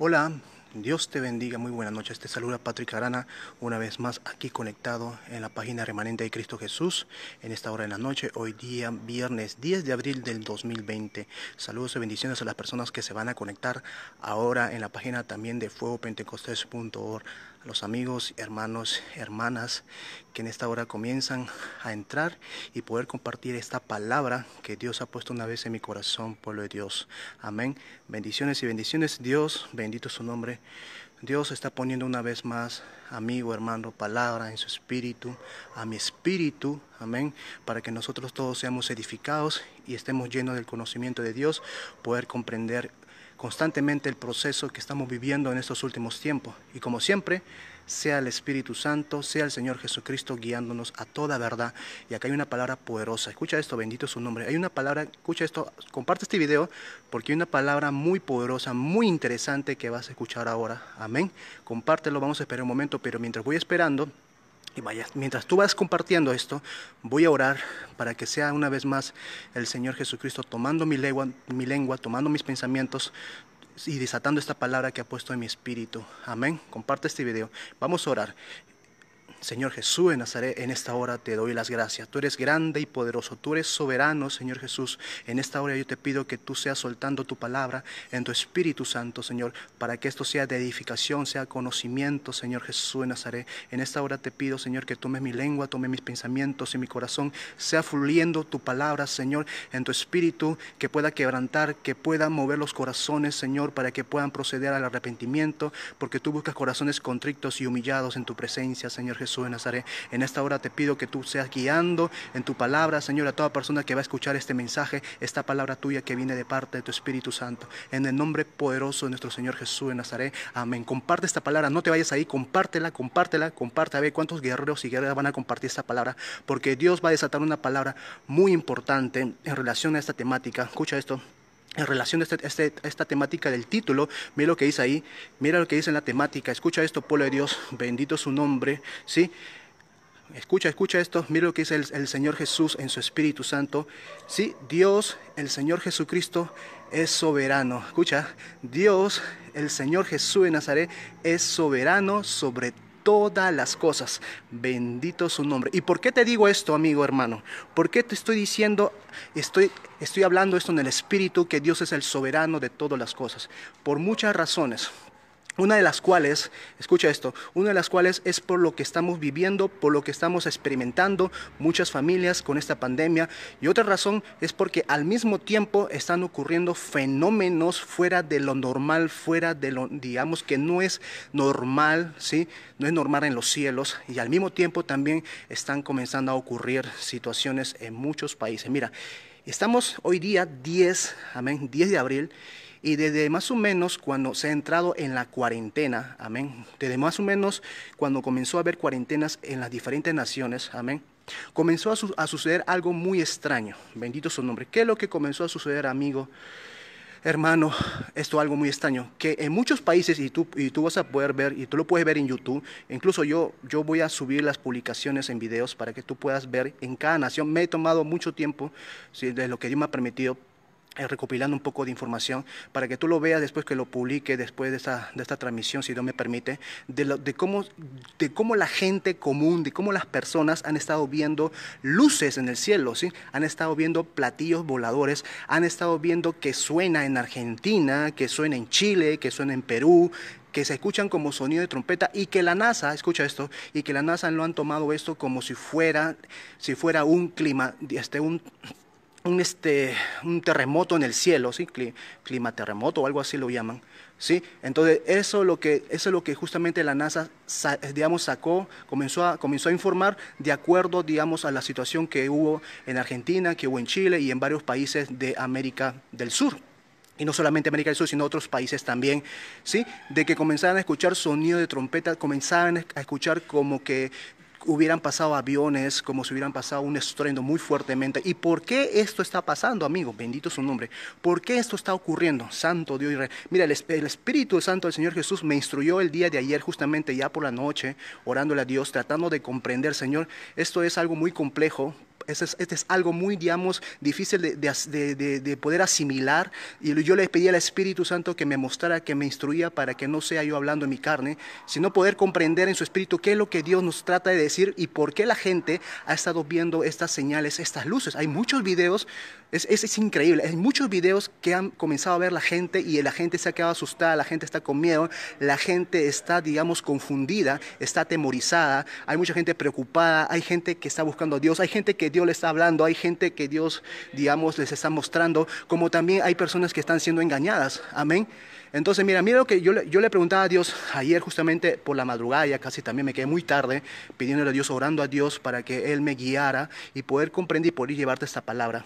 Hola, Dios te bendiga, muy buenas noches. Te saluda Patrick Arana, una vez más aquí conectado en la página remanente de Cristo Jesús en esta hora de la noche, hoy día viernes 10 de abril del 2020. Saludos y bendiciones a las personas que se van a conectar ahora en la página también de fuegopentecostés.org los amigos, hermanos, hermanas que en esta hora comienzan a entrar y poder compartir esta palabra que Dios ha puesto una vez en mi corazón, pueblo de Dios. Amén. Bendiciones y bendiciones. Dios, bendito su nombre. Dios está poniendo una vez más, amigo, hermano, palabra en su espíritu, a mi espíritu, amén, para que nosotros todos seamos edificados y estemos llenos del conocimiento de Dios, poder comprender constantemente el proceso que estamos viviendo en estos últimos tiempos. Y como siempre, sea el Espíritu Santo, sea el Señor Jesucristo guiándonos a toda verdad. Y acá hay una palabra poderosa. Escucha esto, bendito su nombre. Hay una palabra, escucha esto, comparte este video porque hay una palabra muy poderosa, muy interesante que vas a escuchar ahora. Amén. Compártelo, vamos a esperar un momento, pero mientras voy esperando... Y vaya, mientras tú vas compartiendo esto, voy a orar para que sea una vez más el Señor Jesucristo tomando mi lengua, mi lengua tomando mis pensamientos y desatando esta palabra que ha puesto en mi espíritu. Amén. Comparte este video. Vamos a orar. Señor Jesús de Nazaret, en esta hora te doy las gracias. Tú eres grande y poderoso, tú eres soberano, Señor Jesús. En esta hora yo te pido que tú seas soltando tu palabra en tu Espíritu Santo, Señor, para que esto sea de edificación, sea conocimiento, Señor Jesús de Nazaret. En esta hora te pido, Señor, que tomes mi lengua, tome mis pensamientos y mi corazón, sea fluyendo tu palabra, Señor, en tu Espíritu, que pueda quebrantar, que pueda mover los corazones, Señor, para que puedan proceder al arrepentimiento, porque tú buscas corazones contrictos y humillados en tu presencia, Señor Jesús. Jesús de Nazaret. En esta hora te pido que tú seas guiando en tu palabra, Señor, a toda persona que va a escuchar este mensaje, esta palabra tuya que viene de parte de tu Espíritu Santo. En el nombre poderoso de nuestro Señor Jesús de Nazaret. Amén. Comparte esta palabra, no te vayas ahí, compártela, compártela, comparte. A ver cuántos guerreros y guerreras van a compartir esta palabra, porque Dios va a desatar una palabra muy importante en relación a esta temática. Escucha esto en relación a este, este, esta temática del título, mira lo que dice ahí, mira lo que dice en la temática, escucha esto, pueblo de Dios, bendito su nombre, ¿sí? Escucha, escucha esto, mira lo que dice el, el Señor Jesús en su Espíritu Santo, ¿sí? Dios, el Señor Jesucristo, es soberano, escucha, Dios, el Señor Jesús de Nazaret, es soberano sobre todo todas las cosas. Bendito su nombre. ¿Y por qué te digo esto, amigo hermano? ¿Por qué te estoy diciendo, estoy, estoy hablando esto en el Espíritu, que Dios es el soberano de todas las cosas? Por muchas razones. Una de las cuales, escucha esto, una de las cuales es por lo que estamos viviendo, por lo que estamos experimentando muchas familias con esta pandemia. Y otra razón es porque al mismo tiempo están ocurriendo fenómenos fuera de lo normal, fuera de lo, digamos que no es normal, ¿sí? No es normal en los cielos. Y al mismo tiempo también están comenzando a ocurrir situaciones en muchos países. Mira, estamos hoy día 10, amén, 10 de abril. Y desde más o menos cuando se ha entrado en la cuarentena, amén, desde más o menos cuando comenzó a haber cuarentenas en las diferentes naciones, amén, comenzó a, suceder algo muy extraño. Bendito su nombre. ¿Qué es lo que comenzó a suceder, amigo? hermano, esto algo muy extraño, que en muchos países, y tú, y tú vas a poder ver, y tú lo puedes ver en YouTube, incluso yo, yo voy a subir las publicaciones en videos para que tú puedas ver en cada nación. Me he tomado mucho tiempo, si de lo que Dios me ha permitido, eh, recopilando un poco de información para que tú lo veas después que lo publique, después de esta, transmisión, si Dios me permite, de, cómo, de cómo la gente común, de cómo las personas han estado viendo luces en el cielo, ¿sí? han estado viendo platillos voladores, han estado viendo que suena en Argentina, que suena en Chile, que suena en Perú, que se escuchan como sonido de trompeta y que la NASA, escucha esto, y que la NASA lo han tomado esto como si fuera, si fuera un clima, este, un un, este, un terremoto en el cielo, ¿sí? clima terremoto o algo así lo llaman. ¿sí? Entonces, eso, lo que, eso es lo que justamente la NASA digamos, sacó, comenzó a, comenzó a informar de acuerdo digamos, a la situación que hubo en Argentina, que hubo en Chile y en varios países de América del Sur y no solamente América del Sur, sino otros países también, ¿sí? De que comenzaban a escuchar sonido de trompeta, comenzaban a escuchar como que hubieran pasado aviones, como si hubieran pasado un estruendo muy fuertemente. ¿Y por qué esto está pasando, amigo? Bendito su nombre. ¿Por qué esto está ocurriendo? Santo Dios Mira, el, el Espíritu Santo del Señor Jesús me instruyó el día de ayer, justamente ya por la noche, orándole a Dios, tratando de comprender, Señor, esto es algo muy complejo, este es, algo muy, digamos, difícil de, poder asimilar. Y yo le pedí al Espíritu Santo que me mostrara, que me instruía para que no sea yo hablando en mi carne, sino poder comprender en su espíritu qué es lo que Dios nos trata de decir y por qué la gente ha estado viendo estas señales, estas luces. Hay muchos videos, es, increíble, hay muchos videos que han comenzado a ver la gente y la gente se ha quedado asustada, la gente está con miedo, la gente está, digamos, confundida, está atemorizada, hay mucha gente preocupada, hay gente que está buscando a Dios, hay gente que Dios Dios está hablando, hay gente que Dios, digamos, les está mostrando, como también hay personas que están siendo engañadas. Amén. Entonces, mira, mira lo que yo, yo, le preguntaba a Dios ayer justamente por la madrugada, ya casi también me quedé muy tarde, pidiéndole a Dios, orando a Dios para que Él me guiara y poder comprender y poder llevarte esta palabra.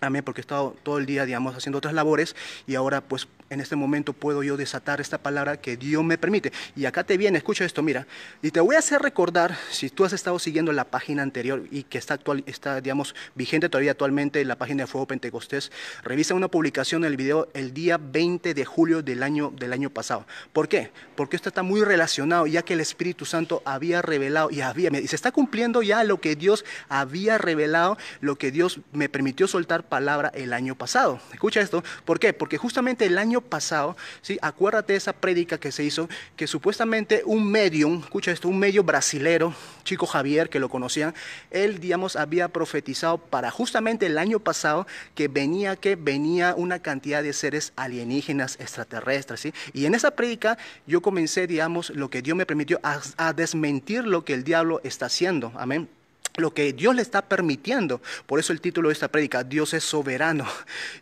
Amén, porque he estado todo el día, digamos, haciendo otras labores y ahora pues en este momento puedo yo desatar esta palabra que Dios me permite. Y acá te viene, escucha esto, mira. Y te voy a hacer recordar, si tú has estado siguiendo la página anterior y que está, actual, está digamos, vigente todavía actualmente, la página de Fuego Pentecostés, revisa una publicación del video el día 20 de julio del año, del año pasado. ¿Por qué? Porque esto está muy relacionado, ya que el Espíritu Santo había revelado y había, y se está cumpliendo ya lo que Dios había revelado, lo que Dios me permitió soltar palabra el año pasado. Escucha esto, ¿por qué? Porque justamente el año pasado, ¿sí? acuérdate de esa prédica que se hizo, que supuestamente un medium, escucha esto, un medio brasilero, chico Javier, que lo conocían, él, digamos, había profetizado para justamente el año pasado que venía, que venía una cantidad de seres alienígenas extraterrestres, Y en esa prédica yo comencé, digamos, lo que Dios me permitió a desmentir lo que el diablo está haciendo, amén lo que Dios le está permitiendo. Por eso el título de esta prédica, Dios es soberano.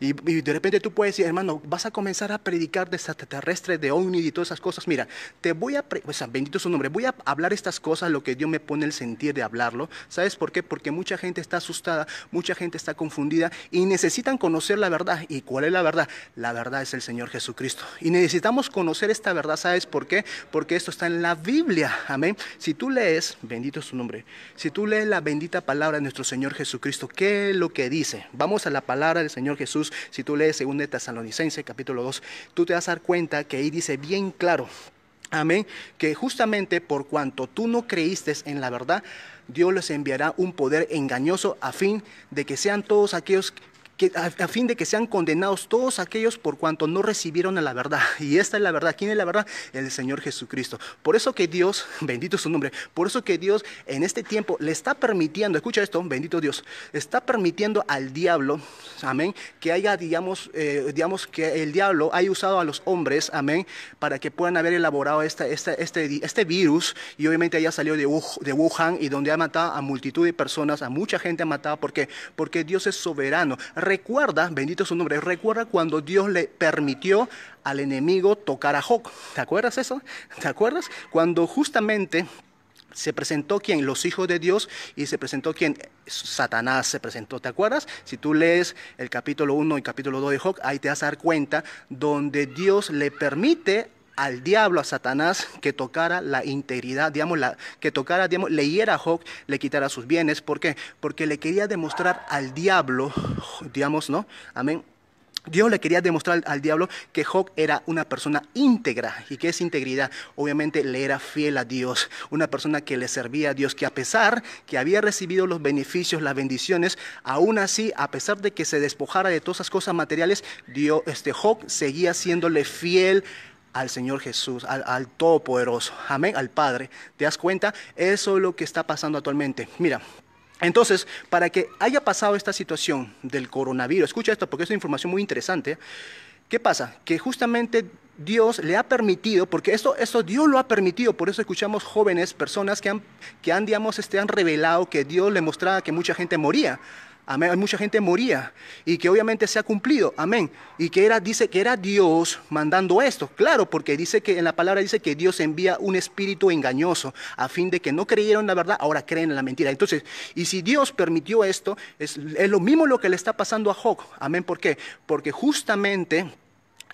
Y, de repente tú puedes decir, hermano, vas a comenzar a predicar de extraterrestres, de ovnis y todas esas cosas. Mira, te voy a, o sea, bendito su nombre, voy a hablar estas cosas, lo que Dios me pone el sentir de hablarlo. ¿Sabes por qué? Porque mucha gente está asustada, mucha gente está confundida y necesitan conocer la verdad. ¿Y cuál es la verdad? La verdad es el Señor Jesucristo. Y necesitamos conocer esta verdad, ¿sabes por qué? Porque esto está en la Biblia, amén. Si tú lees, bendito su nombre, si tú lees la bendita palabra de nuestro Señor Jesucristo. ¿Qué es lo que dice? Vamos a la palabra del Señor Jesús. Si tú lees 2 Tesalonicense capítulo 2, tú te vas a dar cuenta que ahí dice bien claro, amén, que justamente por cuanto tú no creíste en la verdad, Dios les enviará un poder engañoso a fin de que sean todos aquellos a, fin de que sean condenados todos aquellos por cuanto no recibieron a la verdad. Y esta es la verdad. ¿Quién es la verdad? El Señor Jesucristo. Por eso que Dios, bendito su nombre, por eso que Dios en este tiempo le está permitiendo, escucha esto, bendito Dios, está permitiendo al diablo, amén, que haya, digamos, eh, digamos que el diablo haya usado a los hombres, amén, para que puedan haber elaborado esta, este, este virus y obviamente haya salido de, Wuhan y donde ha matado a multitud de personas, a mucha gente ha matado. ¿Por Porque Dios es soberano recuerda, bendito su nombre, recuerda cuando Dios le permitió al enemigo tocar a Job. ¿Te acuerdas eso? ¿Te acuerdas? Cuando justamente se presentó quien los hijos de Dios y se presentó quien Satanás se presentó, ¿te acuerdas? Si tú lees el capítulo 1 y capítulo 2 de Job, ahí te vas a dar cuenta donde Dios le permite al diablo, a Satanás, que tocara la integridad, digamos, que tocara, digamos, leyera a Job, le quitara sus bienes. ¿Por qué? Porque le quería demostrar al diablo, digamos, ¿no? Amén. Dios le quería demostrar al diablo que Job era una persona íntegra. ¿Y que es integridad? Obviamente le era fiel a Dios, una persona que le servía a Dios, que a pesar que había recibido los beneficios, las bendiciones, aún así, a pesar de que se despojara de todas esas cosas materiales, Dios, este, Job seguía siéndole fiel al Señor Jesús, al, Todopoderoso, amén, al Padre. ¿Te das cuenta? Eso es lo que está pasando actualmente. Mira, entonces, para que haya pasado esta situación del coronavirus, escucha esto porque es una información muy interesante. ¿Qué pasa? Que justamente Dios le ha permitido, porque esto, esto Dios lo ha permitido, por eso escuchamos jóvenes, personas que han, que han, digamos, este, han revelado que Dios le mostraba que mucha gente moría. Amén. Hay mucha gente moría y que obviamente se ha cumplido. Amén. Y que era, dice que era Dios mandando esto. Claro, porque dice que en la palabra dice que Dios envía un espíritu engañoso a fin de que no creyeron la verdad, ahora creen en la mentira. Entonces, y si Dios permitió esto, es, es lo mismo lo que le está pasando a Job. Amén. ¿Por qué? Porque justamente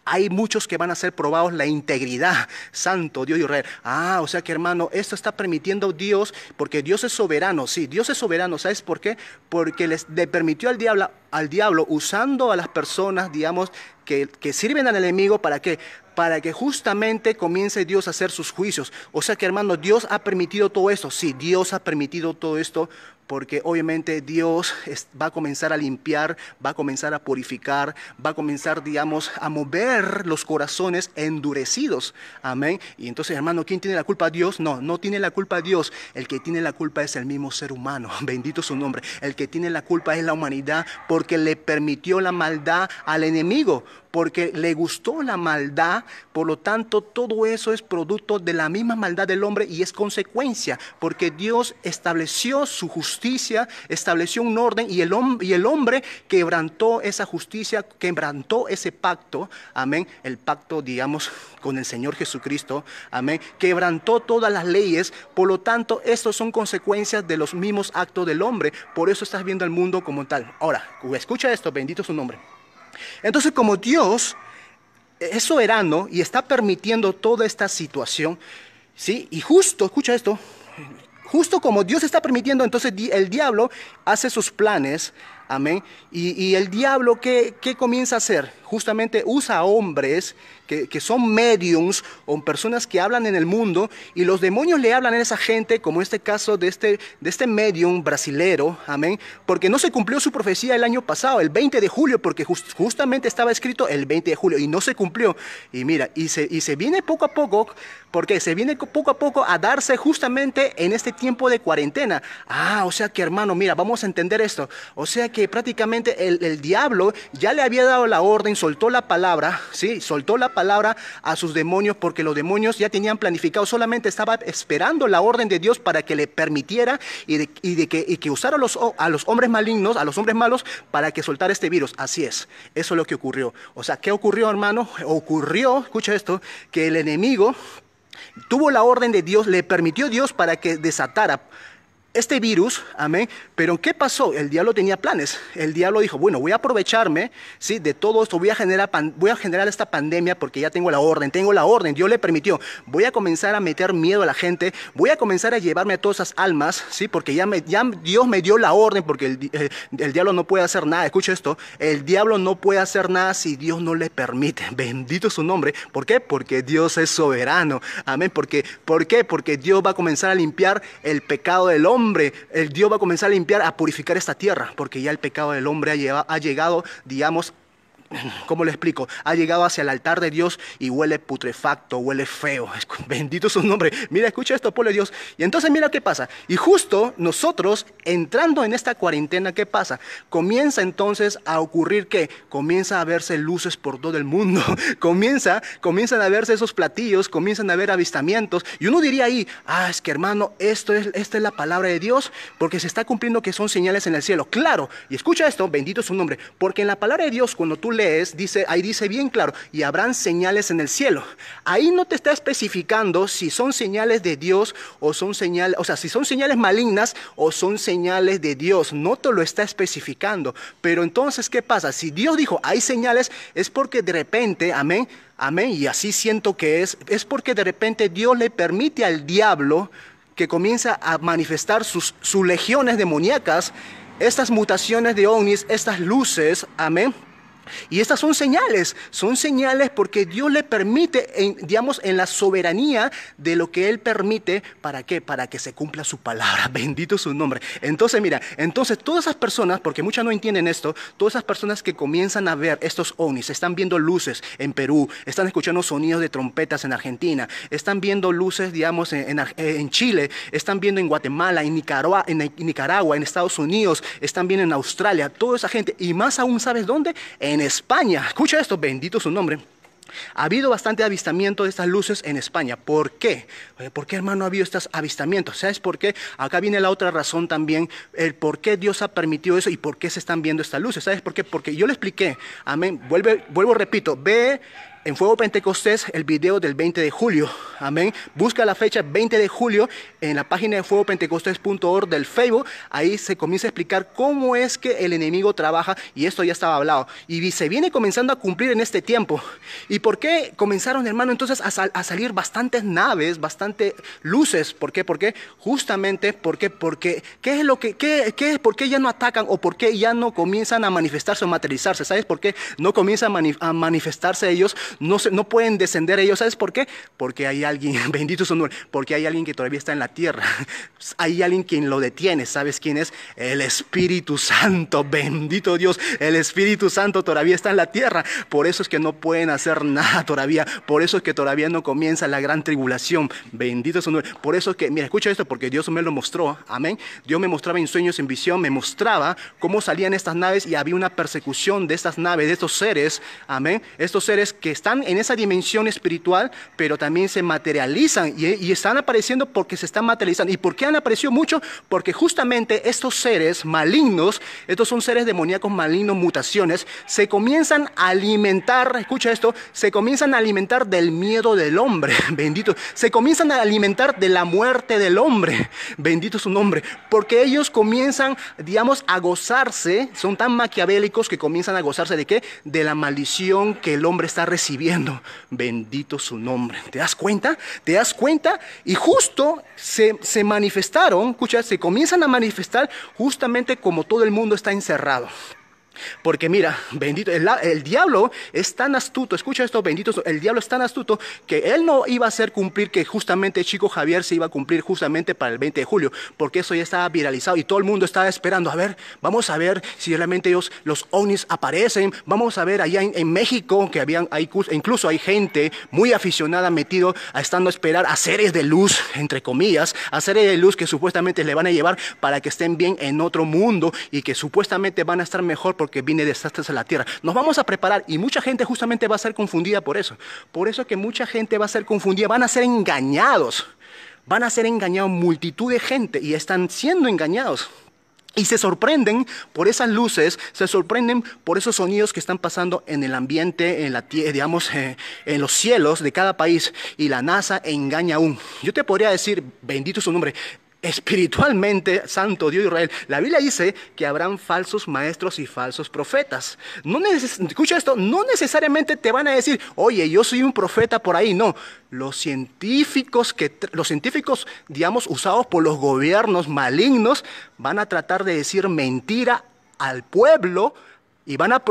hay muchos que van a ser probados la integridad. Santo Dios y rey Ah, o sea que hermano, esto está permitiendo Dios, porque Dios es soberano. Sí, Dios es soberano. ¿Sabes por qué? Porque les, le permitió al diablo, al diablo, usando a las personas, digamos, que, que sirven al enemigo, ¿para qué? para que justamente comience Dios a hacer sus juicios. O sea que hermano, Dios ha permitido todo esto. Sí, Dios ha permitido todo esto porque obviamente Dios va a comenzar a limpiar, va a comenzar a purificar, va a comenzar, digamos, a mover los corazones endurecidos. Amén. Y entonces, hermano, ¿quién tiene la culpa? Dios. No, no tiene la culpa Dios. El que tiene la culpa es el mismo ser humano. Bendito su nombre. El que tiene la culpa es la humanidad porque le permitió la maldad al enemigo porque le gustó la maldad, por lo tanto todo eso es producto de la misma maldad del hombre y es consecuencia, porque Dios estableció su justicia, estableció un orden y el, hombre quebrantó esa justicia, quebrantó ese pacto, amén, el pacto, digamos, con el Señor Jesucristo, amén, quebrantó todas las leyes, por lo tanto estos son consecuencias de los mismos actos del hombre, por eso estás viendo al mundo como tal. Ahora, escucha esto, bendito su nombre. Entonces, como Dios es soberano y está permitiendo toda esta situación, ¿sí? Y justo, escucha esto, justo como Dios está permitiendo, entonces el diablo hace sus planes Amén. Y, el diablo, ¿qué, comienza a hacer? Justamente usa hombres que, son mediums o personas que hablan en el mundo y los demonios le hablan a esa gente, como este caso de este, de este medium brasilero, amén, porque no se cumplió su profecía el año pasado, el 20 de julio, porque justamente estaba escrito el 20 de julio y no se cumplió. Y mira, y se, y se viene poco a poco, porque se viene poco a poco a darse justamente en este tiempo de cuarentena. Ah, o sea que hermano, mira, vamos a entender esto. O sea que prácticamente el, diablo ya le había dado la orden, soltó la palabra, ¿sí? Soltó la palabra a sus demonios porque los demonios ya tenían planificado, solamente estaba esperando la orden de Dios para que le permitiera y de, que, que usara los, a los hombres malignos, a los hombres malos, para que soltara este virus. Así es, eso es lo que ocurrió. O sea, ¿qué ocurrió, hermano? Ocurrió, escucha esto, que el enemigo tuvo la orden de Dios, le permitió Dios para que desatara este virus, amén, pero ¿qué pasó? El diablo tenía planes. El diablo dijo, bueno, voy a aprovecharme, ¿sí? De todo esto, voy a, generar voy a generar esta pandemia porque ya tengo la orden, tengo la orden, Dios le permitió. Voy a comenzar a meter miedo a la gente, voy a comenzar a llevarme a todas esas almas, ¿sí? Porque ya, me, Dios me dio la orden porque el, eh, diablo no puede hacer nada. Escucha esto, el diablo no puede hacer nada si Dios no le permite. Bendito su nombre. ¿Por qué? Porque Dios es soberano. Amén. Porque, ¿Por qué? Porque Dios va a comenzar a limpiar el pecado del hombre hombre, el Dios va a comenzar a limpiar, a purificar esta tierra, porque ya el pecado del hombre ha, llegado, digamos, ¿cómo le explico? Ha llegado hacia el altar de Dios y huele putrefacto, huele feo. Bendito su nombre. Mira, escucha esto, pueblo de Dios. Y entonces mira qué pasa. Y justo nosotros, entrando en esta cuarentena, ¿qué pasa? Comienza entonces a ocurrir que comienza a verse luces por todo el mundo. comienza, comienzan a verse esos platillos, comienzan a ver avistamientos. Y uno diría ahí, ah, es que hermano, esto es, esta es la palabra de Dios, porque se está cumpliendo que son señales en el cielo. Claro, y escucha esto, bendito su nombre, porque en la palabra de Dios, cuando tú lees, dice, ahí dice bien claro, y habrán señales en el cielo. Ahí no te está especificando si son señales de Dios o son señales, o sea, si son señales malignas o son señales de Dios. No te lo está especificando. Pero entonces, ¿qué pasa? Si Dios dijo, hay señales, es porque de repente, amén, amén, y así siento que es, es porque de repente Dios le permite al diablo que comienza a manifestar sus, sus legiones demoníacas estas mutaciones de ovnis, estas luces, amén, y estas son señales, son señales porque Dios le permite, digamos, en la soberanía de lo que Él permite, ¿para qué? Para que se cumpla su palabra, bendito su nombre. Entonces, mira, entonces todas esas personas, porque muchas no entienden esto, todas esas personas que comienzan a ver estos ovnis, están viendo luces en Perú, están escuchando sonidos de trompetas en Argentina, están viendo luces, digamos, en, Chile, están viendo en Guatemala, en Nicaragua, en Nicaragua, en Estados Unidos, están viendo en Australia, toda esa gente, y más aún, ¿sabes dónde? En en España, escucha esto, bendito su nombre, ha habido bastante avistamiento de estas luces en España. ¿Por qué? ¿Por qué, hermano, ha habido estos avistamientos? ¿Sabes por qué? Acá viene la otra razón también, el por qué Dios ha permitido eso y por qué se están viendo estas luces. ¿Sabes por qué? Porque yo le expliqué, amén, Vuelve, vuelvo, repito, ve en Fuego Pentecostés el video del 20 de julio. Amén. Busca la fecha 20 de julio en la página de fuegopentecostés.org del Facebook. Ahí se comienza a explicar cómo es que el enemigo trabaja y esto ya estaba hablado. Y se viene comenzando a cumplir en este tiempo. ¿Y por qué comenzaron, hermano, entonces a, salir bastantes naves, bastantes luces? ¿Por qué? Porque justamente, ¿por qué? Porque, ¿qué es lo que, qué, qué, por qué ya no atacan o por qué ya no comienzan a manifestarse o materializarse? ¿Sabes por qué no comienzan a, a manifestarse ellos? no, pueden descender ellos. ¿Sabes por qué? Porque hay alguien, bendito su nombre, porque hay alguien que todavía está en la tierra. Hay alguien quien lo detiene. ¿Sabes quién es? El Espíritu Santo. Bendito Dios. El Espíritu Santo todavía está en la tierra. Por eso es que no pueden hacer nada todavía. Por eso es que todavía no comienza la gran tribulación. Bendito su nombre. Por eso es que, mira, escucha esto, porque Dios me lo mostró. Amén. Dios me mostraba en sueños, en visión, me mostraba cómo salían estas naves y había una persecución de estas naves, de estos seres. Amén. Estos seres que están en esa dimensión espiritual, pero también se materializan y, están apareciendo porque se están materializando. ¿Y por qué han aparecido mucho? Porque justamente estos seres malignos, estos son seres demoníacos malignos, mutaciones, se comienzan a alimentar, escucha esto, se comienzan a alimentar del miedo del hombre, bendito, se comienzan a alimentar de la muerte del hombre, bendito su nombre, porque ellos comienzan, digamos, a gozarse, son tan maquiavélicos que comienzan a gozarse de qué? De la maldición que el hombre está recibiendo Viendo, Bendito su nombre. ¿Te das cuenta? ¿Te das cuenta? Y justo se, se manifestaron, escucha, se comienzan a manifestar justamente como todo el mundo está encerrado. Porque mira, bendito, el, diablo es tan astuto, escucha esto, bendito, el diablo es tan astuto que él no iba a hacer cumplir que justamente Chico Javier se iba a cumplir justamente para el 20 de julio, porque eso ya estaba viralizado y todo el mundo estaba esperando, a ver, vamos a ver si realmente ellos, los ovnis aparecen, vamos a ver allá en, México, que habían, incluso hay gente muy aficionada metido a estando a esperar a seres de luz, entre comillas, a seres de luz que supuestamente le van a llevar para que estén bien en otro mundo y que supuestamente van a estar mejor porque viene desastres a la tierra. Nos vamos a preparar y mucha gente justamente va a ser confundida por eso. Por eso que mucha gente va a ser confundida, van a ser engañados. Van a ser engañados multitud de gente y están siendo engañados. Y se sorprenden por esas luces, se sorprenden por esos sonidos que están pasando en el ambiente, en la digamos, eh, en los cielos de cada país. Y la NASA engaña aún. Yo te podría decir, bendito su nombre, espiritualmente, santo Dios Israel, la Biblia dice que habrán falsos maestros y falsos profetas. No escucha esto, no necesariamente te van a decir, oye, yo soy un profeta por ahí, no. Los científicos, que, los científicos, digamos, usados por los gobiernos malignos, van a tratar de decir mentira al pueblo y van a,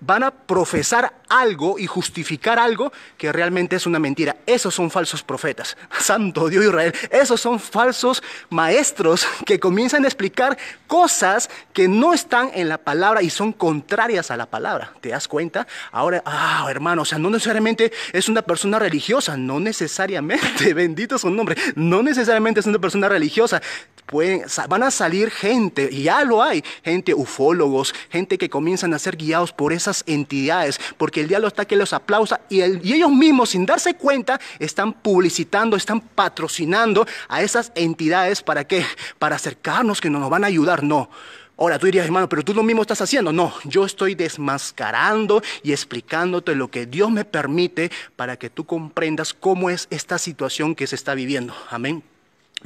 van a profesar algo y justificar algo que realmente es una mentira. Esos son falsos profetas. Santo Dios Israel, esos son falsos maestros que comienzan a explicar cosas que no están en la palabra y son contrarias a la palabra. ¿Te das cuenta? Ahora, ah, hermano, o sea, no necesariamente es una persona religiosa, no necesariamente, bendito su nombre, no necesariamente es una persona religiosa pueden, van a salir gente, y ya lo hay, gente ufólogos, gente que comienzan a ser guiados por esas entidades, porque el diablo está que los aplausa y, ellos mismos, sin darse cuenta, están publicitando, están patrocinando a esas entidades para qué? Para acercarnos que no nos van a ayudar, no. Ahora tú dirías, hermano, pero tú lo mismo estás haciendo. No, yo estoy desmascarando y explicándote lo que Dios me permite para que tú comprendas cómo es esta situación que se está viviendo. Amén.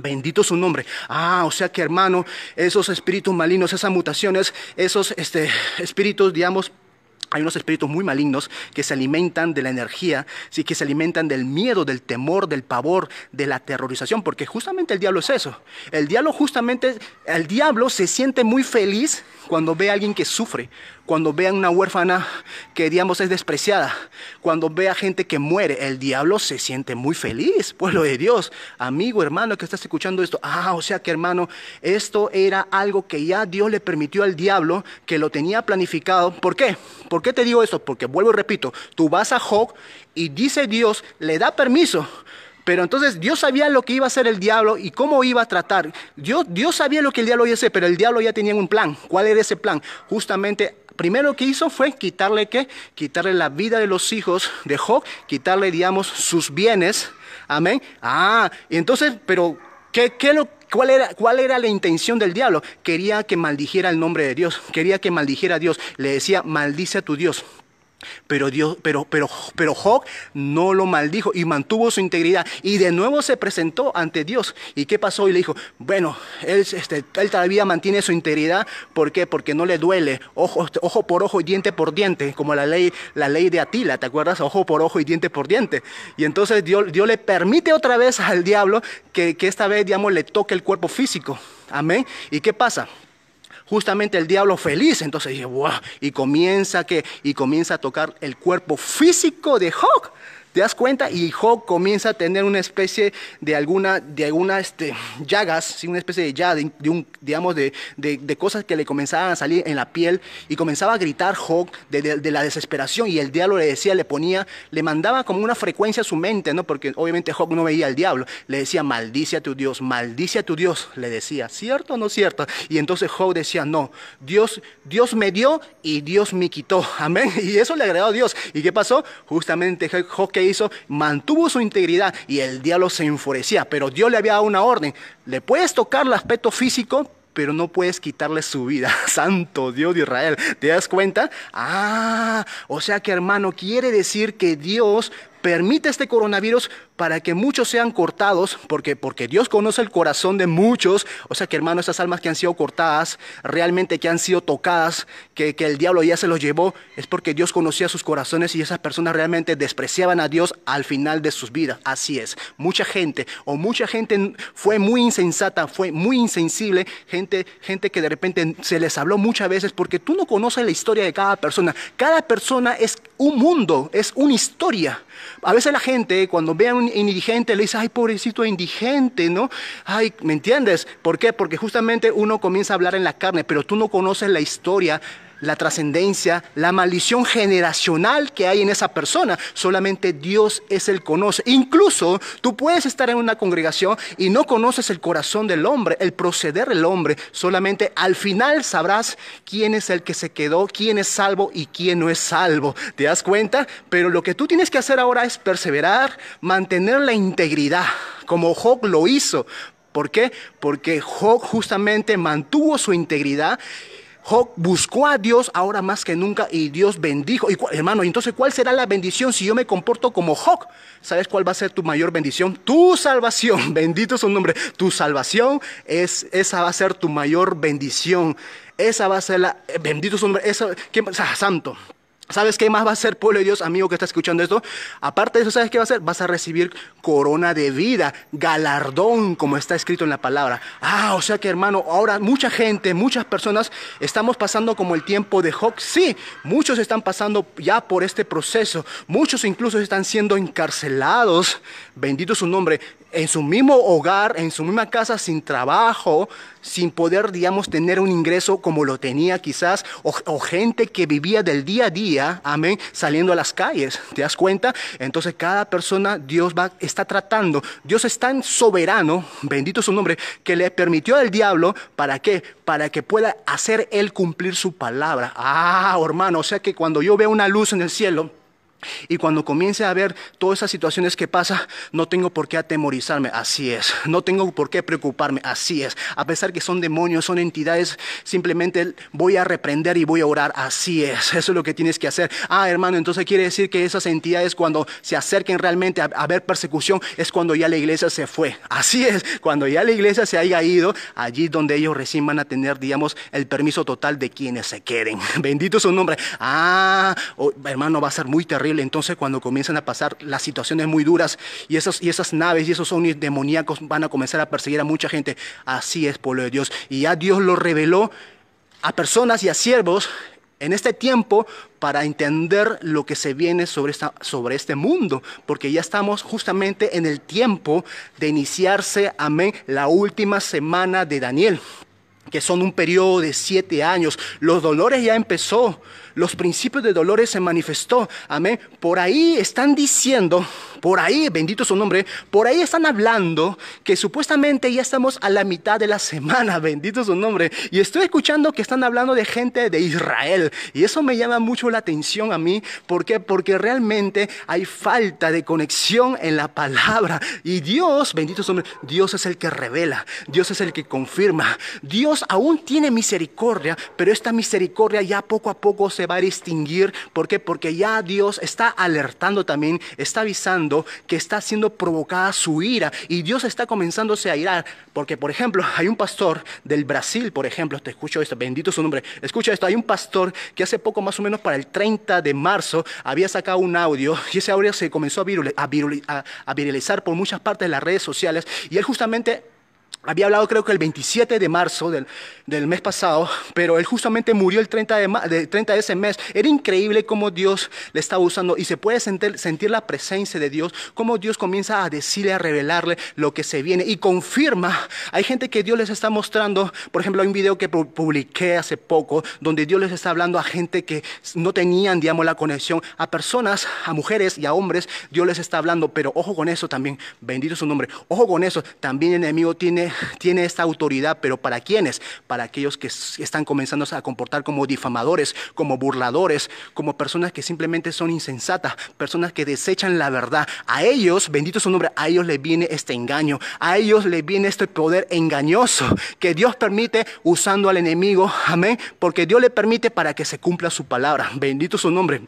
Bendito su nombre. Ah, o sea que hermano, esos espíritus malignos, esas mutaciones, esos este, espíritus, digamos, hay unos espíritus muy malignos que se alimentan de la energía, sí, que se alimentan del miedo, del temor, del pavor, de la terrorización, porque justamente el diablo es eso. El diablo justamente, el diablo se siente muy feliz cuando ve a alguien que sufre, cuando ve a una huérfana que digamos es despreciada, cuando ve a gente que muere, el diablo se siente muy feliz, pueblo de Dios, amigo, hermano que estás escuchando esto, ah, o sea que hermano, esto era algo que ya Dios le permitió al diablo, que lo tenía planificado, ¿por qué? ¿Por qué te digo esto? Porque vuelvo y repito, tú vas a Job y dice Dios, le da permiso pero entonces Dios sabía lo que iba a hacer el diablo y cómo iba a tratar. Dios, Dios sabía lo que el diablo iba a hacer, pero el diablo ya tenía un plan. ¿Cuál era ese plan? Justamente primero que hizo fue quitarle qué? Quitarle la vida de los hijos de Job, quitarle, digamos, sus bienes. Amén. Ah, entonces, pero ¿qué, lo, cuál, era, ¿cuál era la intención del diablo? Quería que maldijera el nombre de Dios, quería que maldijera a Dios. Le decía, maldice a tu Dios, pero Dios, pero, pero, pero Job no lo maldijo y mantuvo su integridad. Y de nuevo se presentó ante Dios. ¿Y qué pasó? Y le dijo, bueno, él, este, todavía mantiene su integridad. ¿Por qué? Porque no le duele. Ojo, este, ojo por ojo y diente por diente. Como la ley, la ley de Atila, ¿te acuerdas? Ojo por ojo y diente por diente. Y entonces Dios, le permite otra vez al diablo que, que esta vez, le toque el cuerpo físico. Amén. ¿Y qué pasa? justamente el diablo feliz. Entonces dije, wow, y comienza que, y comienza a tocar el cuerpo físico de Hawk. ¿Te das cuenta? Y Job comienza a tener una especie de alguna, de alguna este, llagas, una especie de ya, de, digamos, de, cosas que le comenzaban a salir en la piel y comenzaba a gritar Job de, la desesperación y el diablo le decía, le ponía, le mandaba como una frecuencia a su mente, ¿no? Porque obviamente Job no veía al diablo, le decía, maldice a tu Dios, maldice a tu Dios, le decía, ¿cierto o no cierto? Y entonces Job decía, no, Dios, Dios me dio y Dios me quitó, amén. Y eso le agradó a Dios. ¿Y qué pasó? Justamente Job hizo, mantuvo su integridad y el diablo se enfurecía, pero Dios le había dado una orden, le puedes tocar el aspecto físico, pero no puedes quitarle su vida. Santo Dios de Israel, ¿te das cuenta? Ah, o sea que hermano, quiere decir que Dios permite este coronavirus para que muchos sean cortados, porque, porque Dios conoce el corazón de muchos, o sea que hermano, esas almas que han sido cortadas, realmente que han sido tocadas, que, que el diablo ya se los llevó, es porque Dios conocía sus corazones y esas personas realmente despreciaban a Dios al final de sus vidas. Así es, mucha gente, o mucha gente fue muy insensata, fue muy insensible, gente, gente que de repente se les habló muchas veces, porque tú no conoces la historia de cada persona, cada persona es un mundo, es una historia. A veces la gente, cuando ve a un indigente, le dice, ay, pobrecito indigente, ¿no? Ay, ¿me entiendes? ¿Por qué? Porque justamente uno comienza a hablar en la carne, pero tú no conoces la historia la trascendencia, la maldición generacional que hay en esa persona. Solamente Dios es el conoce. Incluso tú puedes estar en una congregación y no conoces el corazón del hombre, el proceder del hombre. Solamente al final sabrás quién es el que se quedó, quién es salvo y quién no es salvo. ¿Te das cuenta? Pero lo que tú tienes que hacer ahora es perseverar, mantener la integridad, como Job lo hizo. ¿Por qué? Porque Job justamente mantuvo su integridad Job buscó a Dios ahora más que nunca y Dios bendijo. Y, hermano, entonces, ¿cuál será la bendición si yo me comporto como Job? ¿Sabes cuál va a ser tu mayor bendición? Tu salvación. Bendito es su nombre. Tu salvación es, esa va a ser tu mayor bendición. Esa va a ser la, eh, bendito es su nombre, esa, o sea, santo. ¿Sabes qué más va a ser pueblo de Dios, amigo que está escuchando esto? Aparte de eso, ¿sabes qué va a ser? Vas a recibir corona de vida, galardón, como está escrito en la palabra. Ah, o sea que hermano, ahora mucha gente, muchas personas estamos pasando como el tiempo de Hawk. Sí, muchos están pasando ya por este proceso. Muchos incluso están siendo encarcelados. Bendito su nombre en su mismo hogar, en su misma casa, sin trabajo, sin poder, digamos, tener un ingreso como lo tenía quizás, o, gente que vivía del día a día, amén, saliendo a las calles, ¿te das cuenta? Entonces cada persona Dios va, está tratando, Dios es tan soberano, bendito su nombre, que le permitió al diablo, ¿para qué? Para que pueda hacer él cumplir su palabra. Ah, hermano, o sea que cuando yo veo una luz en el cielo, y cuando comience a ver todas esas situaciones que pasa, no tengo por qué atemorizarme, así es. No tengo por qué preocuparme, así es. A pesar que son demonios, son entidades, simplemente voy a reprender y voy a orar, así es. Eso es lo que tienes que hacer. Ah, hermano, entonces quiere decir que esas entidades cuando se acerquen realmente a, ver persecución es cuando ya la iglesia se fue. Así es, cuando ya la iglesia se haya ido, allí donde ellos recién van a tener, digamos, el permiso total de quienes se queden. Bendito su nombre. Ah, oh, hermano, va a ser muy terrible entonces cuando comienzan a pasar las situaciones muy duras y esas, y esas naves y esos ovnis demoníacos van a comenzar a perseguir a mucha gente, así es, pueblo de Dios. Y ya Dios lo reveló a personas y a siervos en este tiempo para entender lo que se viene sobre, esta, sobre este mundo, porque ya estamos justamente en el tiempo de iniciarse, amén, la última semana de Daniel que son un periodo de siete años. Los dolores ya empezó, los principios de dolores se manifestó. Amén. Por ahí están diciendo por ahí, bendito su nombre, por ahí están hablando que supuestamente ya estamos a la mitad de la semana, bendito su nombre. Y estoy escuchando que están hablando de gente de Israel. Y eso me llama mucho la atención a mí. ¿Por qué? Porque realmente hay falta de conexión en la palabra. Y Dios, bendito su nombre, Dios es el que revela, Dios es el que confirma. Dios aún tiene misericordia, pero esta misericordia ya poco a poco se va a distinguir ¿Por qué? Porque ya Dios está alertando también, está avisando que está siendo provocada su ira y Dios está comenzándose a irar. Porque, por ejemplo, hay un pastor del Brasil, por ejemplo, te escucho esto, bendito su nombre, escucha esto, hay un pastor que hace poco, más o menos para el 30 de marzo, había sacado un audio y ese audio se comenzó a, a, a viralizar por muchas partes de las redes sociales y él justamente había hablado creo que el 27 de marzo del, mes pasado, pero él justamente murió el 30 de, de, 30 de ese mes. Era increíble cómo Dios le estaba usando y se puede sentir, la presencia de Dios, cómo Dios comienza a decirle, a revelarle lo que se viene y confirma. Hay gente que Dios les está mostrando, por ejemplo, hay un video que publiqué hace poco donde Dios les está hablando a gente que no tenían, digamos, la conexión, a personas, a mujeres y a hombres, Dios les está hablando, pero ojo con eso también, bendito su nombre, ojo con eso, también enemigo tiene tiene esta autoridad, pero ¿para quiénes? Para aquellos que están comenzando a comportar como difamadores, como burladores, como personas que simplemente son insensatas, personas que desechan la verdad. A ellos, bendito su nombre, a ellos les viene este engaño, a ellos les viene este poder engañoso que Dios permite usando al enemigo, amén, porque Dios le permite para que se cumpla su palabra. Bendito su nombre.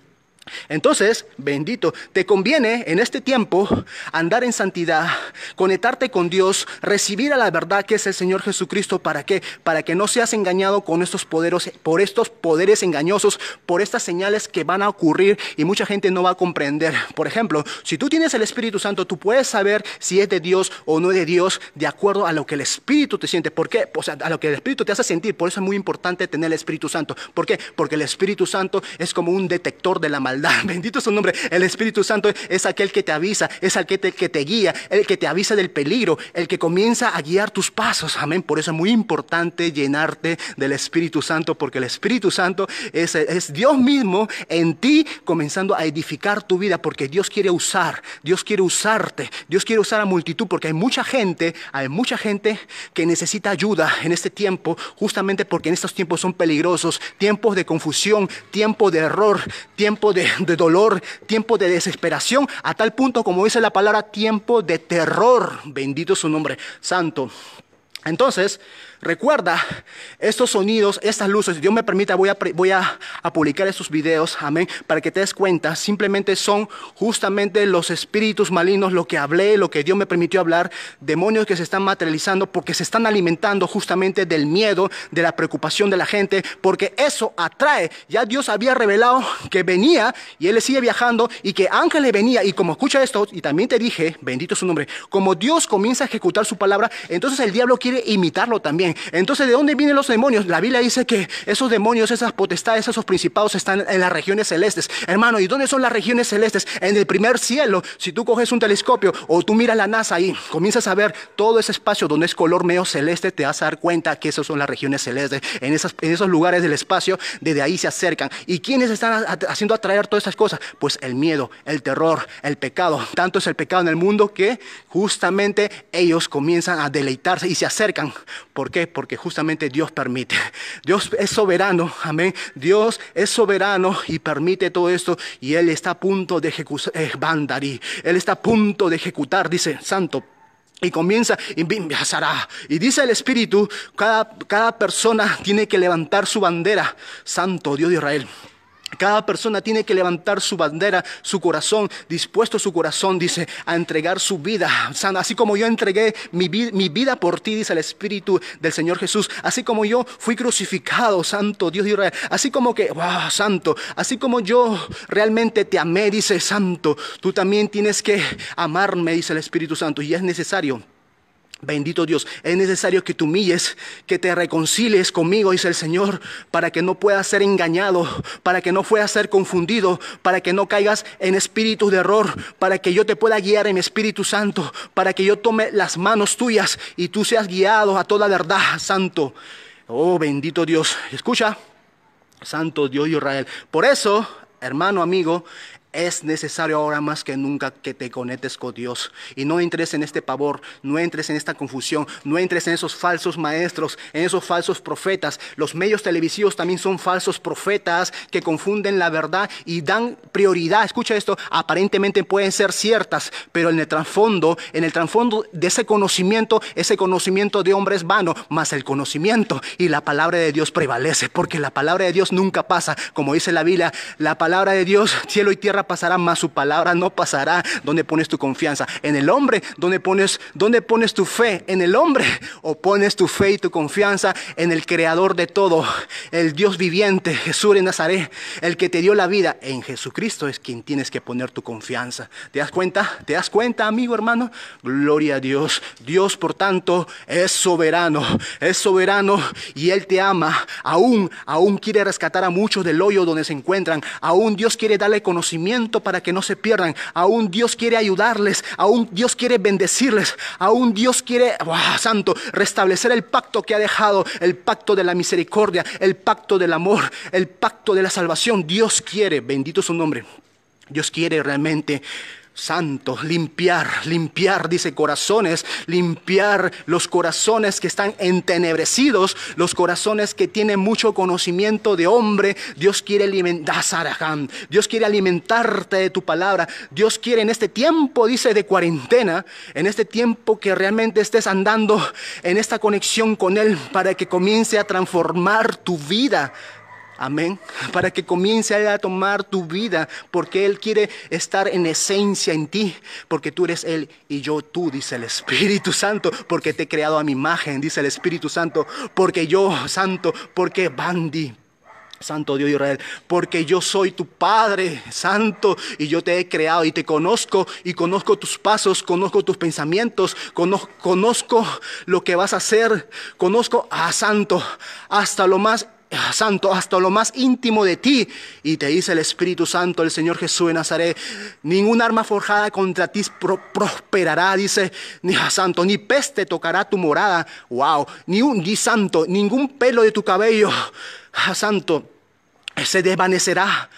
Entonces, bendito, te conviene en este tiempo andar en santidad, conectarte con Dios, recibir a la verdad que es el Señor Jesucristo. ¿Para qué? Para que no seas engañado con estos por estos poderes engañosos, por estas señales que van a ocurrir y mucha gente no va a comprender. Por ejemplo, si tú tienes el Espíritu Santo, tú puedes saber si es de Dios o no es de Dios de acuerdo a lo que el Espíritu te siente. ¿Por qué? O sea, a lo que el Espíritu te hace sentir. Por eso es muy importante tener el Espíritu Santo. ¿Por qué? Porque el Espíritu Santo es como un detector de la maldad Bendito es su nombre. El Espíritu Santo es aquel que te avisa, es aquel que te, guía, el que te avisa del peligro, el que comienza a guiar tus pasos. Amén. Por eso es muy importante llenarte del Espíritu Santo, porque el Espíritu Santo es, es Dios mismo en ti comenzando a edificar tu vida, porque Dios quiere usar, Dios quiere usarte, Dios quiere usar a multitud, porque hay mucha gente, hay mucha gente que necesita ayuda en este tiempo, justamente porque en estos tiempos son peligrosos, tiempos de confusión, tiempo de error, tiempo de de, dolor, tiempo de desesperación, a tal punto como dice la palabra, tiempo de terror. Bendito su nombre, santo. Entonces, Recuerda estos sonidos, estas luces. Si Dios me permita, voy a, publicar estos videos, amén, para que te des cuenta. Simplemente son justamente los espíritus malignos, lo que hablé, lo que Dios me permitió hablar, demonios que se están materializando porque se están alimentando justamente del miedo, de la preocupación de la gente, porque eso atrae. Ya Dios había revelado que venía y Él sigue viajando y que le venía. Y como escucha esto, y también te dije, bendito su nombre, como Dios comienza a ejecutar su palabra, entonces el diablo quiere imitarlo también. Entonces, ¿de dónde vienen los demonios? La Biblia dice que esos demonios, esas potestades, esos principados están en las regiones celestes. Hermano, ¿y dónde son las regiones celestes? En el primer cielo. Si tú coges un telescopio o tú miras la NASA ahí, comienzas a ver todo ese espacio donde es color medio celeste, te vas a dar cuenta que esas son las regiones celestes. En, en esos lugares del espacio, desde ahí se acercan. ¿Y quiénes están haciendo atraer todas esas cosas? Pues el miedo, el terror, el pecado. Tanto es el pecado en el mundo que justamente ellos comienzan a deleitarse y se acercan. ¿Por qué? Porque justamente Dios permite. Dios es soberano, amén. Dios es soberano y permite todo esto y Él está a punto de ejecutar, Él está a punto de ejecutar, dice Santo. Y comienza, y dice el Espíritu, cada, cada persona tiene que levantar su bandera, Santo Dios de Israel. Cada persona tiene que levantar su bandera, su corazón, dispuesto su corazón, dice, a entregar su vida. Así como yo entregué mi, mi, vida por ti, dice el Espíritu del Señor Jesús. Así como yo fui crucificado, Santo Dios de Israel. Así como que, wow, Santo. Así como yo realmente te amé, dice Santo. Tú también tienes que amarme, dice el Espíritu Santo. Y es necesario Bendito Dios, es necesario que tú humilles, que te reconcilies conmigo, dice el Señor, para que no puedas ser engañado, para que no puedas ser confundido, para que no caigas en espíritu de error, para que yo te pueda guiar en Espíritu Santo, para que yo tome las manos tuyas y tú seas guiado a toda verdad, Santo. Oh, bendito Dios. Escucha, Santo Dios de Israel. Por eso, hermano, amigo, es necesario ahora más que nunca que te conectes con Dios y no entres en este pavor, no entres en esta confusión, no entres en esos falsos maestros, en esos falsos profetas. Los medios televisivos también son falsos profetas que confunden la verdad y dan prioridad. Escucha esto, aparentemente pueden ser ciertas, pero en el trasfondo, en el trasfondo de ese conocimiento, ese conocimiento de hombre es vano, más el conocimiento y la palabra de Dios prevalece, porque la palabra de Dios nunca pasa, como dice la Biblia, la palabra de Dios, cielo y tierra pasará, más su palabra no pasará. donde pones tu confianza? En el hombre. donde pones, donde pones tu fe? En el hombre. ¿O pones tu fe y tu confianza en el creador de todo, el Dios viviente, Jesús de Nazaret, el que te dio la vida? En Jesucristo es quien tienes que poner tu confianza. ¿Te das cuenta? ¿Te das cuenta, amigo, hermano? Gloria a Dios. Dios, por tanto, es soberano. Es soberano y Él te ama. Aún, aún quiere rescatar a muchos del hoyo donde se encuentran. Aún Dios quiere darle conocimiento para que no se pierdan. Aún Dios quiere ayudarles, aún Dios quiere bendecirles, aún Dios quiere, santo, restablecer el pacto que ha dejado, el pacto de la misericordia, el pacto del amor, el pacto de la salvación. Dios quiere, bendito su nombre, Dios quiere realmente santos, limpiar, limpiar, dice corazones, limpiar los corazones que están entenebrecidos, los corazones que tienen mucho conocimiento de hombre. Dios quiere alimentar, ah, Dios quiere alimentarte de tu palabra. Dios quiere en este tiempo, dice, de cuarentena, en este tiempo que realmente estés andando en esta conexión con Él para que comience a transformar tu vida Amén. Para que comience a tomar tu vida, porque Él quiere estar en esencia en ti, porque tú eres Él y yo tú, dice el Espíritu Santo, porque te he creado a mi imagen, dice el Espíritu Santo, porque yo, Santo, porque Bandi, Santo Dios Israel, porque yo soy tu Padre Santo y yo te he creado y te conozco y conozco tus pasos, conozco tus pensamientos, conozco, conozco lo que vas a hacer, conozco a ah, Santo hasta lo más Santo hasta lo más íntimo de ti. Y te dice el Espíritu Santo, el Señor Jesús de Nazaret, ningún arma forjada contra ti prosperará, dice ni Santo, ni peste tocará tu morada. Wow, ni un ni santo, ningún pelo de tu cabello, Santo, se desvanecerá.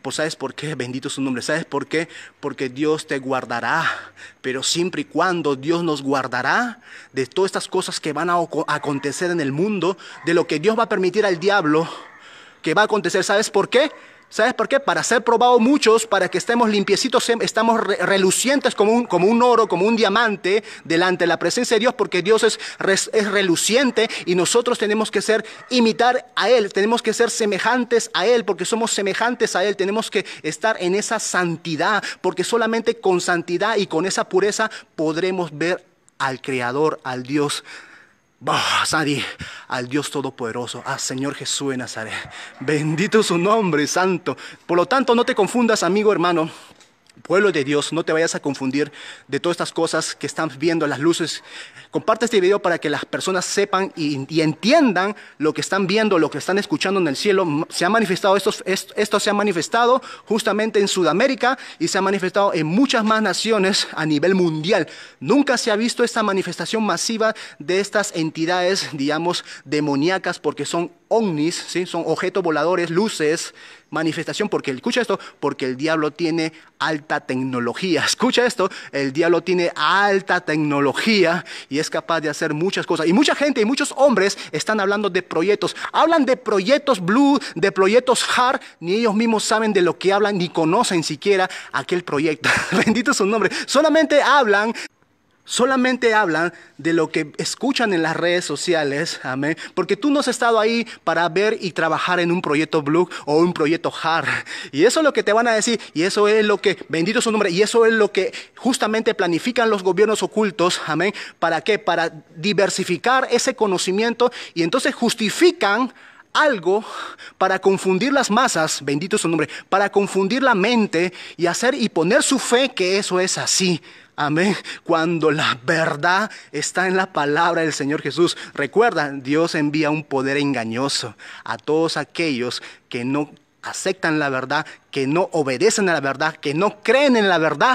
Pues, sabes por qué, bendito su nombre, ¿sabes por qué? Porque Dios te guardará, pero siempre y cuando Dios nos guardará de todas estas cosas que van a acontecer en el mundo, de lo que Dios va a permitir al diablo que va a acontecer, ¿sabes por qué? ¿Sabes por qué? Para ser probados muchos, para que estemos limpiecitos, em, estamos relucientes como un, como un oro, como un diamante delante de la presencia de Dios, porque Dios es, es reluciente y nosotros tenemos que ser, imitar a Él, tenemos que ser semejantes a Él, porque somos semejantes a Él, tenemos que estar en esa santidad, porque solamente con santidad y con esa pureza podremos ver al Creador, al Dios Sadi, al Dios Todopoderoso, al Señor Jesús de Nazaret. Bendito su nombre, santo. Por lo tanto, no te confundas, amigo hermano. Pueblo de Dios, no te vayas a confundir de todas estas cosas que están viendo, las luces. Comparte este video para que las personas sepan y, entiendan lo que están viendo, lo que están escuchando en el cielo. Se ha manifestado, esto se ha manifestado justamente en Sudamérica y se ha manifestado en muchas más naciones a nivel mundial. Nunca se ha visto esta manifestación masiva de estas entidades, digamos, demoníacas, porque son Omnis, ¿sí? son objetos voladores, luces, manifestación, porque escucha esto, porque el diablo tiene alta tecnología. Escucha esto, el diablo tiene alta tecnología y es capaz de hacer muchas cosas. Y mucha gente y muchos hombres están hablando de proyectos. Hablan de proyectos blue, de proyectos hard, ni ellos mismos saben de lo que hablan, ni conocen siquiera aquel proyecto. Bendito su nombre. Solamente hablan Solamente hablan de lo que escuchan en las redes sociales, amén. Porque tú no has estado ahí para ver y trabajar en un proyecto Blue o un proyecto Hard. Y eso es lo que te van a decir, y eso es lo que, bendito su nombre, y eso es lo que justamente planifican los gobiernos ocultos, amén. ¿Para qué? Para diversificar ese conocimiento y entonces justifican algo para confundir las masas, bendito su nombre, para confundir la mente y hacer y poner su fe que eso es así. Amén. Cuando la verdad está en la palabra del Señor Jesús. Recuerda, Dios envía un poder engañoso a todos aquellos que no aceptan la verdad, que no obedecen a la verdad, que no creen en la verdad.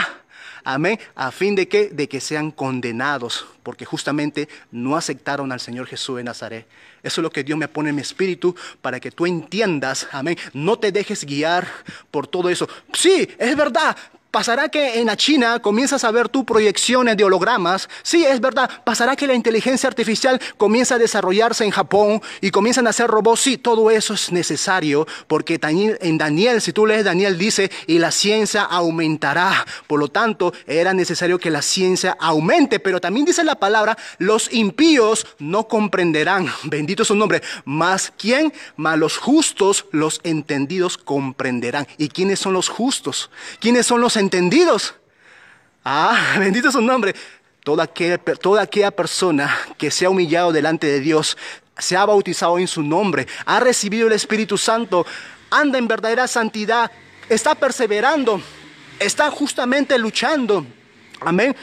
Amén. A fin de que, de que sean condenados, porque justamente no aceptaron al Señor Jesús de Nazaret. Eso es lo que Dios me pone en mi espíritu para que tú entiendas. Amén. No te dejes guiar por todo eso. Sí, es verdad. ¿Pasará que en la China comienzas a ver tus proyecciones de hologramas? Sí, es verdad. ¿Pasará que la inteligencia artificial comienza a desarrollarse en Japón y comienzan a hacer robots? Sí, todo eso es necesario porque en Daniel, si tú lees Daniel, dice, y la ciencia aumentará. Por lo tanto, era necesario que la ciencia aumente. Pero también dice la palabra, los impíos no comprenderán. Bendito es su nombre. ¿Más quién? Más los justos, los entendidos comprenderán. ¿Y quiénes son los justos? ¿Quiénes son los entendidos. Ah, bendito su nombre. Toda aquella, toda aquella persona que se ha humillado delante de Dios, se ha bautizado en su nombre, ha recibido el Espíritu Santo, anda en verdadera santidad, está perseverando, está justamente luchando. Amén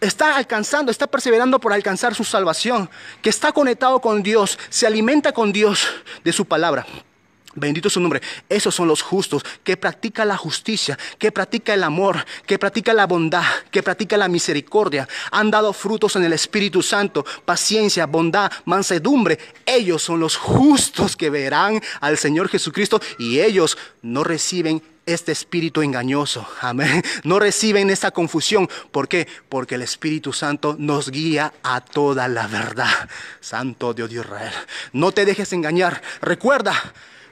está alcanzando, está perseverando por alcanzar su salvación, que está conectado con Dios, se alimenta con Dios de su palabra. Bendito su nombre. Esos son los justos que practica la justicia, que practica el amor, que practica la bondad, que practica la misericordia. Han dado frutos en el Espíritu Santo, paciencia, bondad, mansedumbre. Ellos son los justos que verán al Señor Jesucristo y ellos no reciben este espíritu engañoso. Amén. No reciben esta confusión. ¿Por qué? Porque el Espíritu Santo nos guía a toda la verdad. Santo Dios de Israel. No te dejes engañar. Recuerda.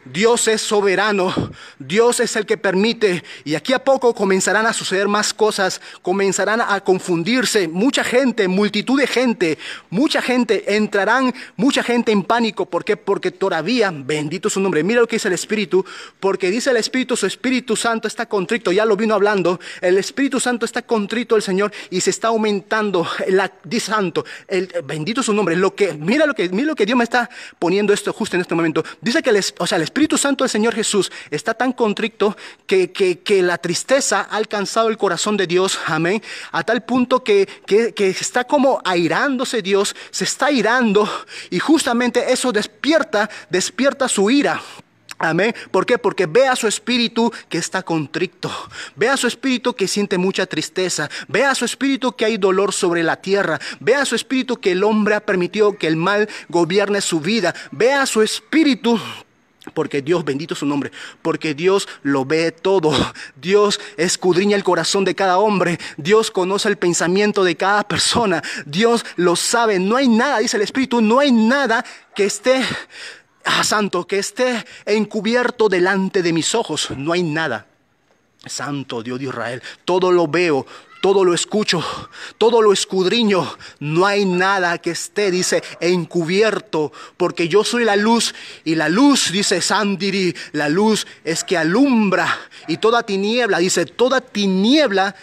Dios es soberano, Dios es el que permite y aquí a poco comenzarán a suceder más cosas, comenzarán a confundirse mucha gente, multitud de gente, mucha gente, entrarán mucha gente en pánico, ¿por qué? Porque todavía, bendito su nombre, mira lo que dice el Espíritu, porque dice el Espíritu, su Espíritu Santo está contrito, ya lo vino hablando, el Espíritu Santo está contrito el Señor y se está aumentando, la, dice Santo, el, bendito su nombre, lo que, mira lo que, mira lo que Dios me está poniendo esto justo en este momento, dice que, les, o sea, Espíritu Santo del Señor Jesús está tan contrito que, la tristeza ha alcanzado el corazón de Dios, amén, a tal punto que, está como airándose Dios, se está airando y justamente eso despierta, despierta su ira. Amén. ¿Por qué? Porque ve a su espíritu que está contricto. vea a su espíritu que siente mucha tristeza. vea a su espíritu que hay dolor sobre la tierra. vea a su espíritu que el hombre ha permitido que el mal gobierne su vida. vea a su espíritu porque Dios, bendito su nombre, porque Dios lo ve todo. Dios escudriña el corazón de cada hombre. Dios conoce el pensamiento de cada persona. Dios lo sabe. No hay nada, dice el Espíritu, no hay nada que esté, a ah, santo, que esté encubierto delante de mis ojos. No hay nada. Santo Dios de Israel, todo lo veo, todo lo escucho, todo lo escudriño, no hay nada que esté, dice, encubierto, porque yo soy la luz y la luz, dice Sandiri, la luz es que alumbra y toda tiniebla, dice, toda tiniebla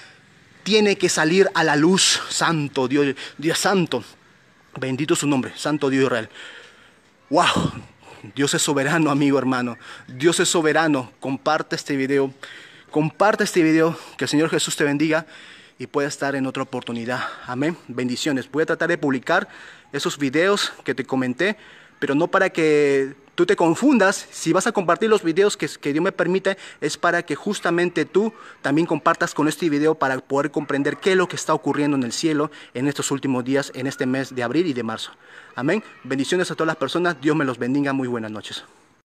tiene que salir a la luz, santo Dios, Dios santo, bendito su nombre, santo Dios real. ¡Wow! Dios es soberano, amigo hermano. Dios es soberano. Comparte este video. Comparte este video. Que el Señor Jesús te bendiga y pueda estar en otra oportunidad. Amén. Bendiciones. Voy a tratar de publicar esos videos que te comenté, pero no para que tú te confundas. Si vas a compartir los videos que, que Dios me permite, es para que justamente tú también compartas con este video para poder comprender qué es lo que está ocurriendo en el cielo en estos últimos días, en este mes de abril y de marzo. Amén. Bendiciones a todas las personas. Dios me los bendiga. Muy buenas noches.